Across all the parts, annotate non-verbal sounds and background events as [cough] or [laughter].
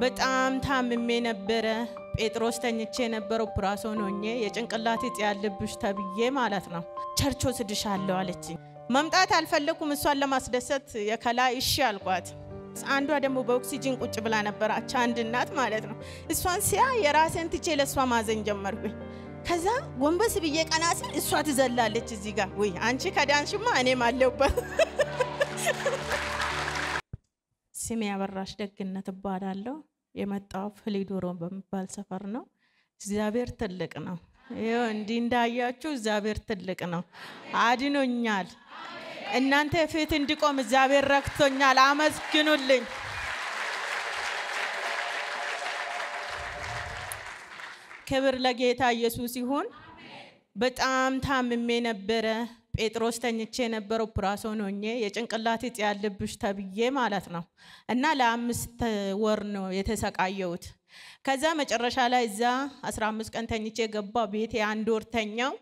በጣም ታምሜ ነበረ። ጴጥሮስ ተኝቼ የነበረው ፕራሶን ሆኜ የጭንቅላት እጢ ያለብሽ ተብዬ ማለት ነው። ቸርች ወስድሻለሁ አለችኝ። መምጣት አልፈለኩም። እሷን ለማስደሰት የከላ እሺ አልኳት። አንዷ ደግሞ በኦክሲጂን ቁጭ ብላ ነበራች፣ አንድ እናት ማለት ነው። እሷን ሲያ የራሴን ትቼ ለእሷ ማዘን ጀመርኩኝ። ከዛ ጎንበስ ብዬ ቀና ስል እሷ ትዘላለች እዚህ ጋር። ውይ አንቺ ከዳንሽማ እኔም አለውበት። ስሜ ያበራሽ ደግነት እባላለሁ። የመጣው ፍሊዶሮ በሚባል ሰፈር ነው። እግዚአብሔር ትልቅ ነው። ይኸው እንዲህ እንዳያችሁ እግዚአብሔር ትልቅ ነው፣ አድኖኛል። እናንተ ፊት እንዲቆም እግዚአብሔር ረክቶኛል። አመስግኑልኝ። ክብር ለጌታ ኢየሱስ ይሁን። በጣም ታምሜ ነበረ። ጴጥሮስ ተኝቼ የነበረው ፕራሶን ሆኜ የጭንቅላት እጢ ያለብሽ ተብዬ ማለት ነው እና ለአምስት ወር ነው የተሰቃየሁት። ከዛ መጨረሻ ላይ እዛ 15 ቀን ተኝቼ ገባ ቤቴ አንድ ወር ተኛው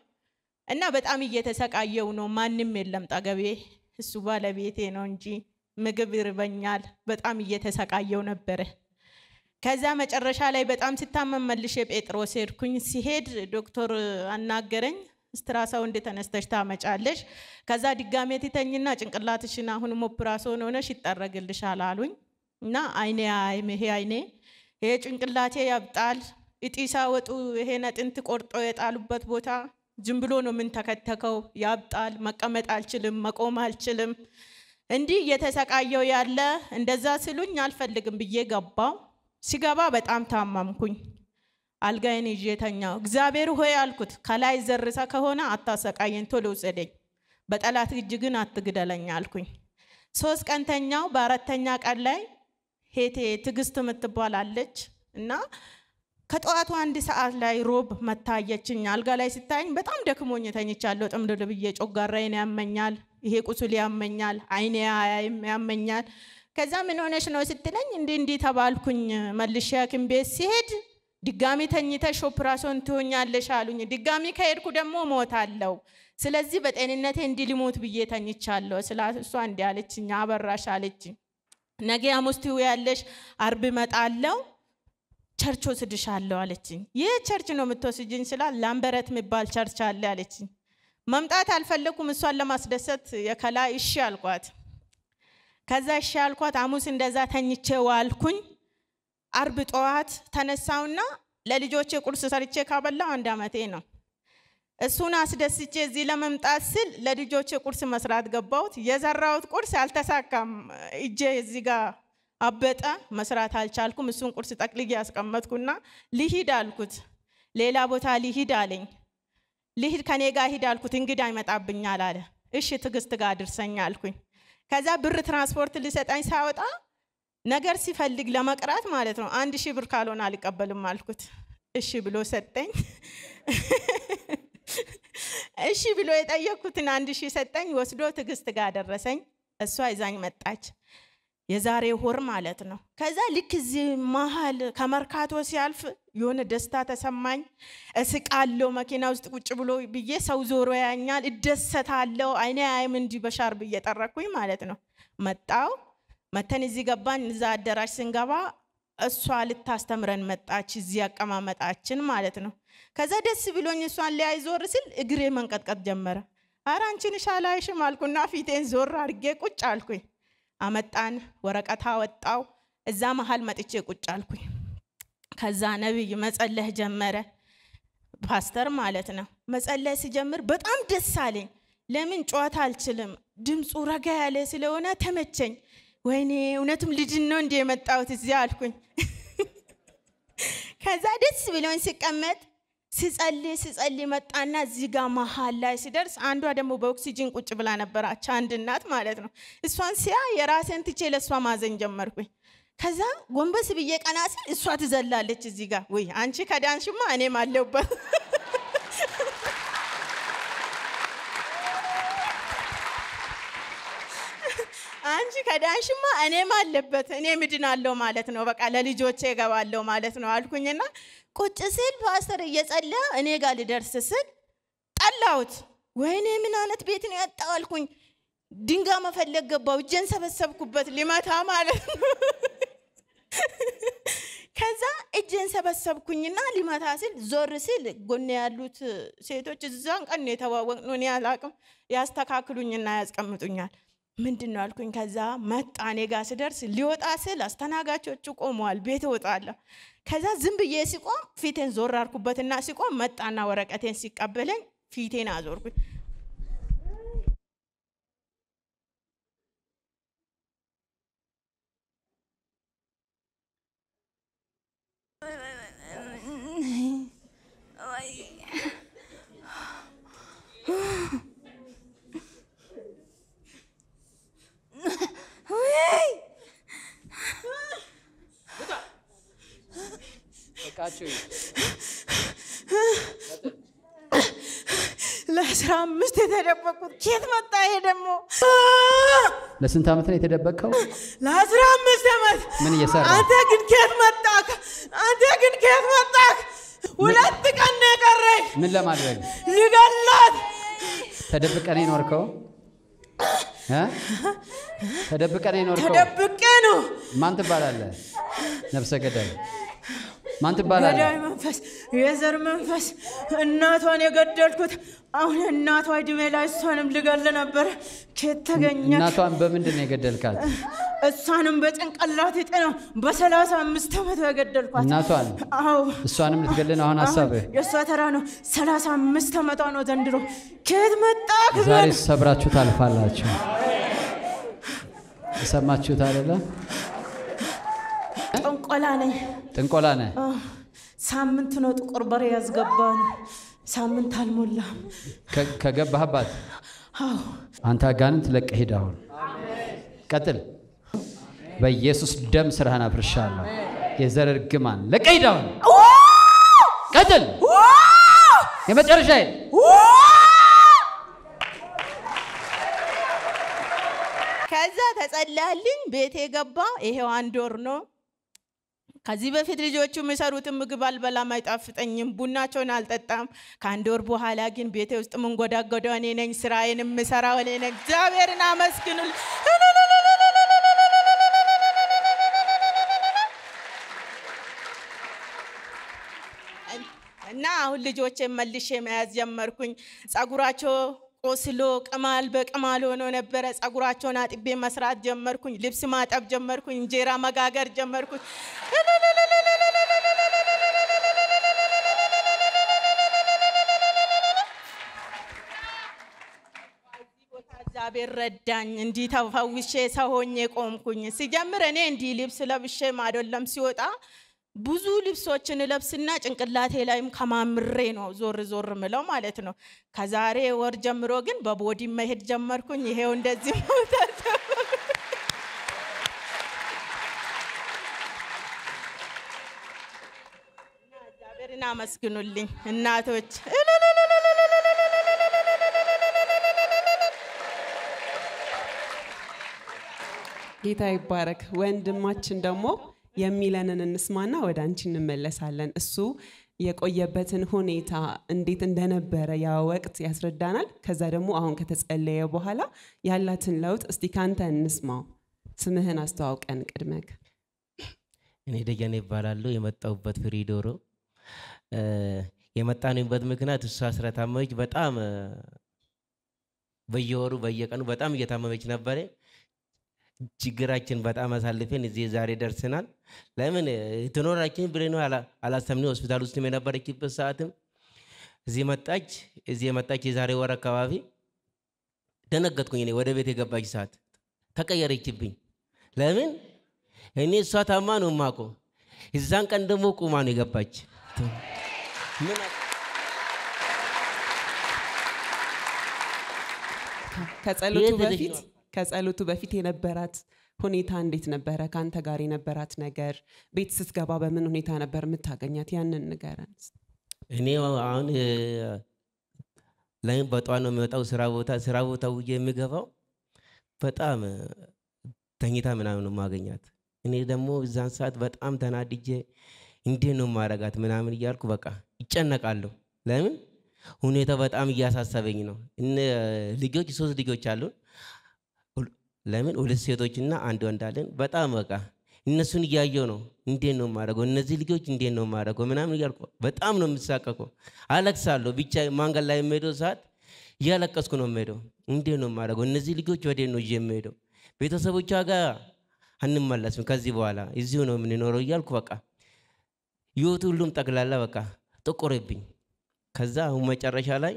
እና በጣም እየተሰቃየው ነው። ማንም የለም ጠገቤ፣ እሱ ባለቤቴ ነው እንጂ ምግብ ይርበኛል። በጣም እየተሰቃየው ነበረ። ከዛ መጨረሻ ላይ በጣም ስታመመልሽ የጴጥሮስ ጴጥሮስ ሄድኩኝ። ሲሄድ ዶክተር አናገረኝ። ስትራሳውንድ ተነስተሽ ታመጫለሽ። ከዛ ድጋሜ ትተኝና ጭንቅላትሽን አሁንም ኦፕራሶን ሆነሽ ይጠረግልሻል አሉኝ እና አይኔ አይም ይሄ አይኔ ይሄ ጭንቅላቴ ያብጣል። እጢ ሳወጡ ይሄን አጥንት ቆርጦ የጣሉበት ቦታ ዝም ብሎ ነው ምን ተከተከው ያብጣል። መቀመጥ አልችልም፣ መቆም አልችልም። እንዲህ እየተሰቃየው ያለ እንደዛ ስሉኝ አልፈልግም ብዬ ገባው። ሲገባ በጣም ታማምኩኝ። አልጋዬን ይዤ ተኛሁ። እግዚአብሔር ሆይ አልኩት፣ ከላይ ዘርሰ ከሆነ አታሰቃየኝ፣ ቶሎ ውሰደኝ፣ በጠላት እጅ ግን አትግደለኝ አልኩኝ። ሶስት ቀን ተኛው። በአራተኛ ቀን ላይ ሄቴ ትግስት የምትባል አለች እና ከጠዋቱ አንድ ሰዓት ላይ ሮብ መታየችኝ። አልጋ ላይ ስታየኝ በጣም ደክሞኝ ተኝቻለሁ። ጥምድ ብዬ ጮጋራዬን ያመኛል፣ ይሄ ቁስል ያመኛል፣ አይኔ አያይም ያመኛል። ከዛ ምን ሆነሽ ነው ስትለኝ እንዲህ እንዲህ ተባልኩኝ። መልሼ ሐኪም ቤት ሲሄድ ድጋሚ ተኝተሽ ኦፕራሲዮን ትሆኛለሽ አሉኝ። ድጋሚ ከሄድኩ ደግሞ ሞታለሁ። ስለዚህ በጤንነቴ እንዲህ ብዬ ተኝቻለሁ። ስላ እሷ እንዲህ አለችኝ፣ አበራሽ አለች። ነገ ሐሙስ ያለሽ አርብ እመጣለሁ፣ ቸርች ወስድሻለሁ አለችኝ። ይህ ቸርች ነው የምትወስጅኝ ስላል ላምበረት የሚባል ቸርች አለ አለችኝ። መምጣት አልፈለኩም። እሷን ለማስደሰት የከላ እሺ አልኳት። ከዛ እሺ አልኳት። አሙስ እንደዛ ተኝቼ ዋልኩኝ። አርብ ጠዋት ተነሳውና ለልጆቼ ቁርስ ሰርቼ ካበላው አንድ አመቴ ነው። እሱን አስደስቼ እዚህ ለመምጣት ስል ለልጆቼ ቁርስ መስራት ገባሁት። የዘራሁት ቁርስ አልተሳካም። እጄ እዚህ ጋር አበጠ፣ መስራት አልቻልኩም። እሱን ቁርስ ጠቅልጌ ያስቀመጥኩና ልሂድ አልኩት። ሌላ ቦታ ልሂድ አለኝ። ልሂድ ከኔ ጋር ሂድ አልኩት። እንግዳ አይመጣብኛል አለ። እሺ ትዕግስት ጋር አድርሰኝ አልኩኝ። ከዛ ብር ትራንስፖርት ሊሰጠኝ ሳወጣ ነገር ሲፈልግ ለመቅራት ማለት ነው። አንድ ሺህ ብር ካልሆነ አልቀበልም አልኩት። እሺ ብሎ ሰጠኝ። እሺ ብሎ የጠየቅኩትን አንድ ሺህ ሰጠኝ። ወስዶ ትዕግስት ጋር ደረሰኝ። እሷ ይዛኝ መጣች። የዛሬ ወር ማለት ነው። ከዛ ልክ እዚህ መሀል ከመርካቶ ሲያልፍ የሆነ ደስታ ተሰማኝ። እስቃለው መኪና ውስጥ ቁጭ ብሎ ብዬ ሰው ዞሮ ያኛል፣ እደሰታለው። አይኔ አይም እንዲህ በሻርብ እየጠረኩኝ ማለት ነው መጣው መተን እዚህ ገባን። እዛ አዳራሽ ስንገባ እሷ ልታስተምረን መጣች፣ እዚህ አቀማመጣችን ማለት ነው። ከዛ ደስ ብሎኝ እሷን ሊያይ ዞር ስል እግሬ መንቀጥቀጥ ጀመረ። አረ አንቺን ሻላይሽም አልኩና ፊቴን ዞር አድርጌ ቁጭ አልኩኝ። አመጣን፣ ወረቀታ ወጣው። እዛ መሀል መጥቼ ቁጭ አልኩኝ። ከዛ ነብይ መጸለህ ጀመረ፣ ፓስተር ማለት ነው። መጸለህ ሲጀምር በጣም ደስ አለኝ። ለምን ጨዋታ አልችልም፣ ድምፁ ረጋ ያለ ስለሆነ ተመቸኝ። ወይኔ እውነቱም ልጅን ነው እንዲ የመጣሁት እዚ አልኩኝ። [laughs] ከዛ ደስ ብሎን ስቀመጥ ስጸልይ ስጸልይ መጣና እዚህ ጋር መሀል ላይ ሲደርስ አንዷ ደግሞ በኦክሲጂን ቁጭ ብላ ነበራች፣ አንድ እናት ማለት ነው። እሷን ሲያ የራሴን ትቼ ለእሷ ማዘን ጀመርኩኝ። ከዛ ጎንበስ ብዬ ቀና እሷ ትዘላለች እዚህ ጋር። ወይ አንቺ ከዳንሽማ እኔም አለውበት [laughs] ከዳንሽማ እኔም አለበት እኔ ምድናለው ማለት ነው። በቃ ለልጆቼ እገባለሁ ማለት ነው አልኩኝና ቁጭ ስል ፓስተር እየጸለየ እኔ ጋር ልደርስ ስል ጠላሁት። ወይኔ ምን አይነት ቤት ነው ያጣው አልኩኝ። ድንጋይ መፈለግ ገባው። እጄን ሰበሰብኩበት ሊመታ ማለት ነው። ከዛ እጄን ሰበሰብኩኝና ሊመታ ስል ዞር ስል ጎን ያሉት ሴቶች እዛን ቀን የተዋወቅነው እኔ አላቅም ያስተካክሉኝና ያስቀምጡኛል። ምንድን ነው አልኩኝ። ከዛ መጣ እኔ ጋር ስደርስ ሊወጣ ስል አስተናጋቾቹ ቆመዋል፣ ቤት እወጣለሁ። ከዛ ዝም ብዬ ሲቆም ፊቴን ዞር አልኩበትና ሲቆም መጣና ወረቀቴን ሲቀበለኝ ፊቴን አዞርኩኝ። [laughs] ለአስራ አምስት የተደበቁት ኬት መጣ? ይሄ ደግሞ ለስንት ዓመት ነው ለአስራ አምስት ምን እየሰራ አንተ ግን ኬት አንተ ግን ኬት ሁለት ቀን ነው የቀረኝ። ምን ለማድረግ ልገላት የኖርከው የኖርከው ነው። ማን ትባላለህ? ነፍሰ ገዳይ ማን ትባላለህ? ገዳይ መንፈስ፣ የዘር መንፈስ እናቷን የገደልኩት አሁን እናቷ እድሜ ላይ እሷንም ልገል ነበር። ኬት ተገኘ? እናቷን በምንድን ነው የገደልካት? እሷንም በጭንቅላት ጤና በሰላሳ አምስት ዓመቷ የገደልኳት እናቷን። አዎ እሷንም ልትገል ነው አሁን ሀሳብህ? የእሷ ተራ ነው። ሰላሳ አምስት ዓመቷ ነው ዘንድሮ። ኬት መጣ? ዛሬ ሰብራችሁ ታልፋላችሁ። ሰማችሁት አይደለም? ጥንቆላ ነኝ። ጥንቆላ ነህ? ሳምንት ነው ጥቁር በሬ ያስገባን። ሳምንት አልሞላም ከገባህባት። አንተ አጋንንት ለቀህ ሂድ። አሁን ቀጥል። በኢየሱስ ደም ስራህን አፍርሻለሁ። የዘር እርግማን ለቀህ ሂድ። አሁን ቀጥል። የመጨረሻ ከዛ ተጸላልኝ ቤቴ ገባ። ይሄው አንድ ወር ነው። ከዚህ በፊት ልጆቹ የሚሰሩትን ምግብ አልበላም፣ አይጣፍጠኝም፣ ቡናቸውን አልጠጣም። ከአንድ ወር በኋላ ግን ቤቴ ውስጥ ምንጎዳጎዳው እኔ ነኝ፣ ስራዬን የምሰራው እኔ ነኝ። እግዚአብሔርን አመስግኑ። እና አሁን ልጆቼ መልሼ መያዝ ጀመርኩኝ። ጸጉራቸው ቆስሎ ቅማል በቅማል ሆኖ ነበረ። ጸጉራቸውን አጥቤ መስራት ጀመርኩኝ። ልብስ ማጠብ ጀመርኩኝ። እንጀራ መጋገር ጀመርኩኝ። እግዚአብሔር ረዳኝ። እንዲህ ተፈውሼ ሰው ሆኜ ቆምኩኝ። ሲጀምር እኔ እንዲህ ልብስ ለብሼም አይደለም ሲወጣ ብዙ ልብሶችን ለብስና ጭንቅላቴ ላይም ከማምሬ ነው ዞር ዞር ምለው ማለት ነው። ከዛሬ ወር ጀምሮ ግን በቦዲ መሄድ ጀመርኩኝ። ይሄው እንደዚህ መውጣት እግዚአብሔርን አመስግኑልኝ እናቶች። ጌታ ይባረክ። ወንድማችን ደግሞ የሚለንን እንስማና ወደ አንቺ እንመለሳለን። እሱ የቆየበትን ሁኔታ እንዴት እንደነበረ ያ ወቅት ያስረዳናል። ከዛ ደግሞ አሁን ከተጸለየ በኋላ ያላትን ለውጥ እስቲ ካንተ እንስማው። ስምህን አስተዋውቀን ቅድመግ እኔ ደጀኔ ይባላለሁ። የመጣሁበት ፍሪዶሮ የመጣንበት ምክንያት እሷ ስለታመመች በጣም በየወሩ በየቀኑ በጣም እየታመመች ነበረ። ችግራችን በጣም አሳልፈን እዚህ ዛሬ ደርሰናል። ለምን ትኖራችን ብለን አላሰብን። ሆስፒታል ውስጥ የነበረችበት ሰዓትም እዚህ መጣች። እዚህ የመጣች የዛሬ ወር አካባቢ ደነገጥኩኝ። እኔ ወደ ቤት የገባች ሰዓት ተቀየረችብኝ። ለምን እኔ እሷ ታማ ነው ማቆ እዛን ቀን ደግሞ ቁማ ነው የገባች። ከጸሎቱ በፊት ከጸሎቱ በፊት የነበራት ሁኔታ እንዴት ነበረ? ከአንተ ጋር የነበራት ነገር፣ ቤት ስትገባ በምን ሁኔታ ነበር የምታገኛት? ያንን ንገረን። እኔ አሁን ላይም በጧት ነው የሚወጣው ስራ ቦታ ስራ ቦታ ውዬ የሚገባው በጣም ተኝታ ምናምን ነው ማገኛት። እኔ ደግሞ እዛን ሰዓት በጣም ተናድጄ እንዴት ነው ማረጋት ምናምን እያልኩ በቃ ይጨነቃለሁ። ለምን ሁኔታው በጣም እያሳሰበኝ ነው። ልጆች ሶስት ልጆች አሉን። ለምን ሁለት ሴቶችና አንድ ወንድ አለን። በጣም በቃ እነሱን እያየው ነው እንዴት ነው ማድረገው? እነዚህ ልጆች እንዴት ነው ማድረገው? ምናምን እያልኩ በጣም ነው የምሳቀቀው። አለቅሳለሁ። ብቻ ማንገድ ላይ የምሄደው ሰዓት እያለቀስኩ ነው የምሄደው። እንዴት ነው የማደርገው? እነዚህ ልጆች ወዴት ነው የምሄደው? ቤተሰቦቿ ጋር አንመለስም ከዚህ በኋላ እዚሁ ነው የምንኖረው እያልኩ በቃ ህይወቱ ሁሉም ጠቅላላ በቃ ጥቁርብኝ። ከዛ አሁን መጨረሻ ላይ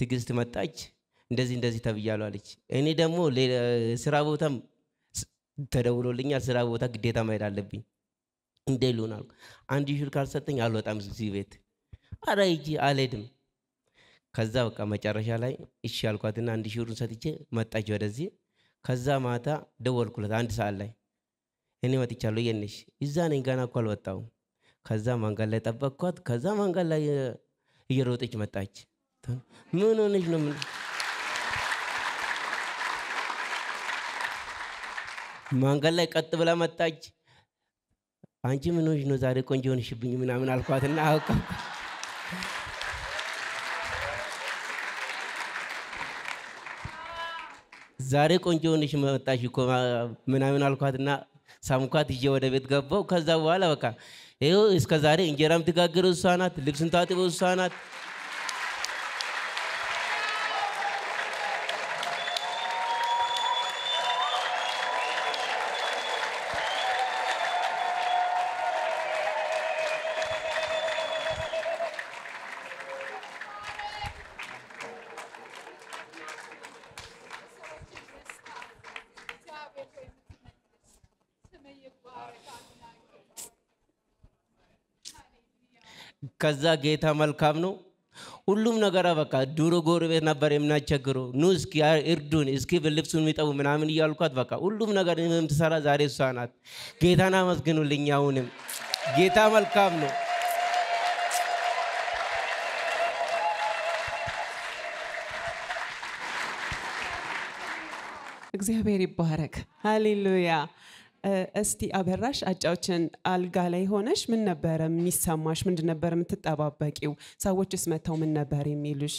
ትግስት መጣች። እንደዚህ እንደዚህ ተብያለሁ አለች። እኔ ደግሞ ስራ ቦታም ተደውሎልኛል። ስራ ቦታ ግዴታ መሄድ አለብኝ። እንደ ሉን አልኩ። አንድ ሺህ ካልሰጠኝ አልወጣም እዚህ ቤት። አረ ሂጂ አልሄድም። ከዛ በቃ መጨረሻ ላይ እሺ አልኳትና አንድ ሺህ ሰጥቼ መጣች ወደዚህ። ከዛ ማታ ደወልኩለት አንድ ሰዓት ላይ እኔ መጥቻለሁ፣ የነሽ እዛ ነኝ፣ ገና እኮ አልወጣሁም። ከዛ መንገድ ላይ ጠበቅኳት። ከዛ መንገድ ላይ እየሮጠች መጣች። ምን ሆነች ነው? ምን መንገድ ላይ ቀጥ ብላ መጣች። አንቺ ምን ሆንሽ ነው ዛሬ ቆንጆ ሆንሽብኝ ምናምን አልኳትና አውቀ ዛሬ ቆንጆ ሆንሽ መጣሽ እኮ ምናምን አልኳትና ሳምኳት ይዤ ወደ ቤት ገባው። ከዛ በኋላ በቃ ይኸው እስከ ዛሬ እንጀራም ትጋግር እሷ ናት፣ ልብስን ታጥበው እሷ ናት። ከዛ ጌታ መልካም ነው። ሁሉም ነገር በቃ ድሮ ጎረቤት ነበር የምናቸግረው። ኑ እስኪ እርዱን፣ እስኪ ልብሱን የሚጠቡ ምናምን እያልኳት በቃ ሁሉም ነገር የምትሰራ ዛሬ እሷ ናት። ጌታን አመስግኑልኝ። አሁንም ጌታ መልካም ነው። እግዚአብሔር ይባረክ። ሃሌሉያ እስቲ አበራሽ አጫዎችን አልጋ ላይ ሆነሽ ምን ነበረ የሚሰማሽ? ምንድን ነበር የምትጠባበቂው? ሰዎችስ መጥተው ምን ነበር የሚሉሽ?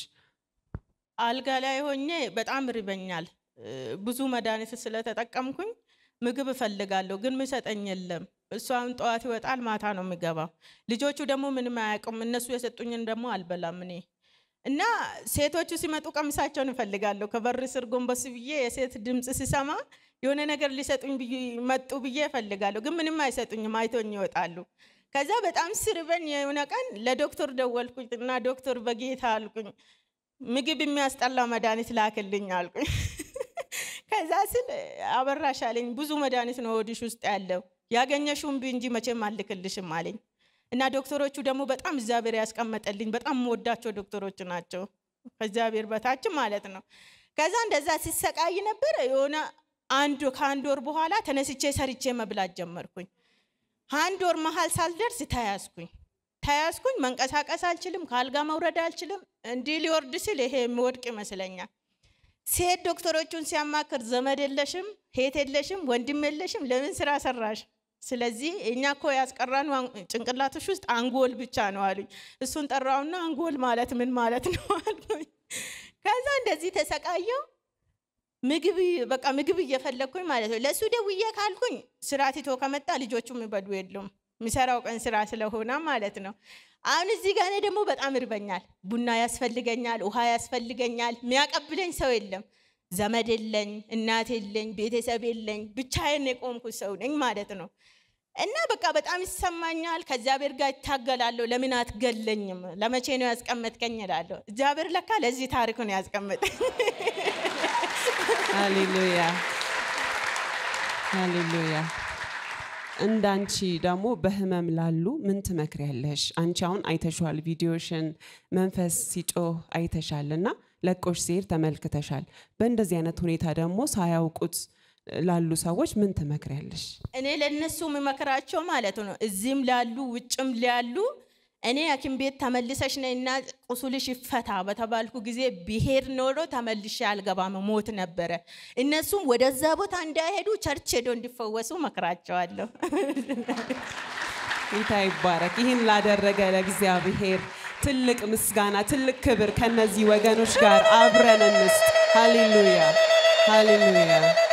አልጋ ላይ ሆኜ በጣም ርበኛል። ብዙ መድኃኒት ስለተጠቀምኩኝ ምግብ እፈልጋለሁ፣ ግን ምሰጠኝ የለም። እሷም ጠዋት ይወጣል፣ ማታ ነው የሚገባው። ልጆቹ ደግሞ ምንም አያቅም እነሱ የሰጡኝን ደግሞ አልበላም እኔ እና ሴቶቹ ሲመጡ ቀሚሳቸውን እፈልጋለሁ። ከበር ስር ጎንበስ ብዬ የሴት ድምፅ ሲሰማ የሆነ ነገር ሊሰጡኝ መጡ ብዬ እፈልጋለሁ፣ ግን ምንም አይሰጡኝም፣ አይቶኝ ይወጣሉ። ከዛ በጣም ስርበን የሆነ ቀን ለዶክተር ደወልኩኝ እና ዶክተር በጌታ አልኩኝ ምግብ የሚያስጠላ መድኃኒት ላክልኝ አልኩኝ። [laughs] ከዛ ስል አበራሽ አለኝ ብዙ መድኃኒት ነው ወዲሽ ውስጥ ያለው ያገኘሽውን ቢ እንጂ መቼም አልክልሽም አለኝ እና ዶክተሮቹ ደግሞ በጣም እግዚአብሔር ያስቀመጠልኝ በጣም የምወዳቸው ዶክተሮች ናቸው ከእግዚአብሔር በታች ማለት ነው። ከዛ እንደዛ ሲሰቃይ ነበር የሆነ አንዱ ከአንድ ወር በኋላ ተነስቼ ሰርቼ መብላት ጀመርኩኝ። አንድ ወር መሀል ሳልደርስ ተያዝኩኝ። ተያዝኩኝ፣ መንቀሳቀስ አልችልም፣ ከአልጋ መውረድ አልችልም። እንዲህ ሊወርድ ሲል ይሄ የሚወድቅ ይመስለኛል። ሴት ዶክተሮቹን ሲያማክር ዘመድ የለሽም፣ ሄት የለሽም፣ ወንድም የለሽም፣ ለምን ስራ ሰራሽ? ስለዚህ እኛ እኮ ያስቀራን ጭንቅላቶች ውስጥ አንጎል ብቻ ነው አሉኝ። እሱን ጠራውና አንጎል ማለት ምን ማለት ነው [laughs] አሉኝ። ከዛ እንደዚህ ተሰቃየው። ምግብ በቃ ምግብ እየፈለግኩኝ ማለት ነው። ለእሱ ደውዬ ካልኩኝ ስራ ትቶ ከመጣ ልጆቹ የሚበሉ የሉም። የሚሰራው ቀን ስራ ስለሆነ ማለት ነው። አሁን እዚህ ጋር እኔ ደግሞ በጣም እርበኛል። ቡና ያስፈልገኛል፣ ውሃ ያስፈልገኛል። የሚያቀብለኝ ሰው የለም። ዘመድ የለኝ፣ እናት የለኝ፣ ቤተሰብ የለኝ። ብቻዬን የቆምኩ ሰው ነኝ ማለት ነው። እና በቃ በጣም ይሰማኛል። ከእግዚአብሔር ጋር ይታገላለሁ። ለምን አትገለኝም? ለመቼ ነው ያስቀመጥከኝ እላለሁ። እግዚአብሔር ለካ ለዚህ ታሪክ ነው ያስቀመጠኝ። [laughs] ሃሌሉያ ሃሌሉያ። እንዳንቺ ደግሞ በህመም ላሉ ምን ትመክሪያለሽ? አንቺ አሁን አይተሻል፣ ቪዲዮሽን መንፈስ ሲጮህ አይተሻል እና ለቆሽ ሲሄድ ተመልክተሻል። በእንደዚህ አይነት ሁኔታ ደግሞ ሳያውቁት ላሉ ሰዎች ምን ትመክሪያለሽ? እኔ ለእነሱ የምመክራቸው ማለት ነው እዚህም ላሉ ውጭም ላሉ እኔ ሐኪም ቤት ተመልሰሽ ነይና ቁስልሽ ይፈታ በተባልኩ ጊዜ ብሄድ ኖሮ ተመልሼ አልገባም፣ ሞት ነበረ። እነሱም ወደዛ ቦታ እንዳይሄዱ ቸርች ሄዶ እንዲፈወሱ መክራቸዋለሁ። ጌታ ይባረክ። ይህን ላደረገ ለእግዚአብሔር ትልቅ ምስጋና፣ ትልቅ ክብር ከነዚህ ወገኖች ጋር አብረን እንስጥ። ሃሌሉያ ሃሌሉያ።